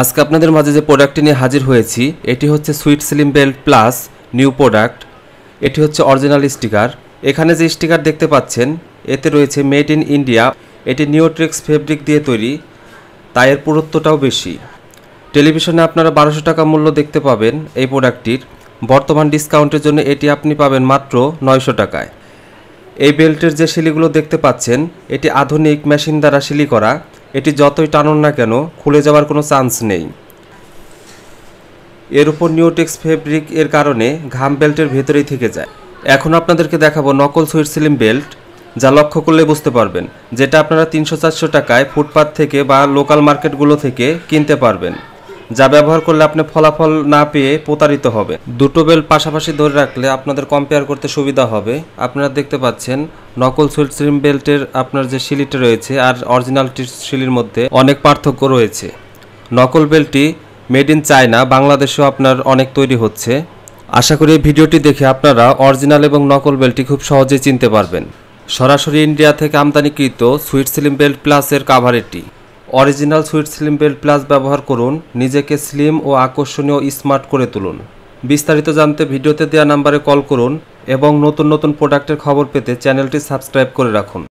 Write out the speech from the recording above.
আজকে আপনাদের মাঝে যে প্রোডাক্টটি নিয়ে হাজির হয়েছি এটি হচ্ছে sweet slim belt plus new product এটি হচ্ছে অরিজিনাল স্টিকার এখানে যে স্টিকার দেখতে পাচ্ছেন এতে রয়েছে মেড ইন ইন্ডিয়া এটি নিউট্রিক্স ফেব্রিক দিয়ে তৈরি তাই এর পুরুত্বটাও বেশি টেলিভিশনে আপনারা বারোশো টাকা মূল্য দেখতে পাবেন এই প্রোডাক্টটির বর্তমান ডিসকাউন্টের জন্য এটি আপনি পাবেন মাত্র নয়শো টাকায় এই বেল্টের যে শিলিগুলো দেখতে পাচ্ছেন এটি আধুনিক মেশিন দ্বারা শিলি করা এটি যতই টানুন না কেন খুলে যাওয়ার কোনো চান্স নেই এর উপর নিউটেক্স ফেব্রিক এর কারণে ঘাম বেল্টের ভেতরেই থেকে যায় এখন আপনাদেরকে দেখাবো নকল সুইট সিলিম বেল্ট যা লক্ষ্য করলে বুঝতে পারবেন যেটা আপনারা তিনশো চারশো টাকায় ফুটপাথ থেকে বা লোকাল মার্কেটগুলো থেকে কিনতে পারবেন যা ব্যবহার করলে আপনি ফলাফল না পেয়ে প্রতারিত হবে দুটো বেল পাশাপাশি ধরে রাখলে আপনাদের কম্পেয়ার করতে সুবিধা হবে আপনারা দেখতে পাচ্ছেন নকল সুইটস্ট্রিম বেল্টের আপনার যে শিলিটা রয়েছে আর অরিজিনালটির শিলির মধ্যে অনেক পার্থক্য রয়েছে নকল বেল্টটি মেড ইন চায়না বাংলাদেশেও আপনার অনেক তৈরি হচ্ছে আশা করি ভিডিওটি দেখে আপনারা অরিজিনাল এবং নকল বেল্টটি খুব সহজেই চিনতে পারবেন সরাসরি ইন্ডিয়া থেকে আমদানিকৃত সুইট সিলিম বেল্ট প্লাসের কাভারেরটি original sweet slim belt plus ব্যবহার করুন নিজেকে স্লিম ও আকর্ষণীয় স্মার্ট করে তুলুন বিস্তারিত জানতে ভিডিওতে দেওয়া নাম্বারে কল করুন এবং নতুন নতুন প্রোডাক্টের খবর পেতে চ্যানেলটি সাবস্ক্রাইব করে রাখুন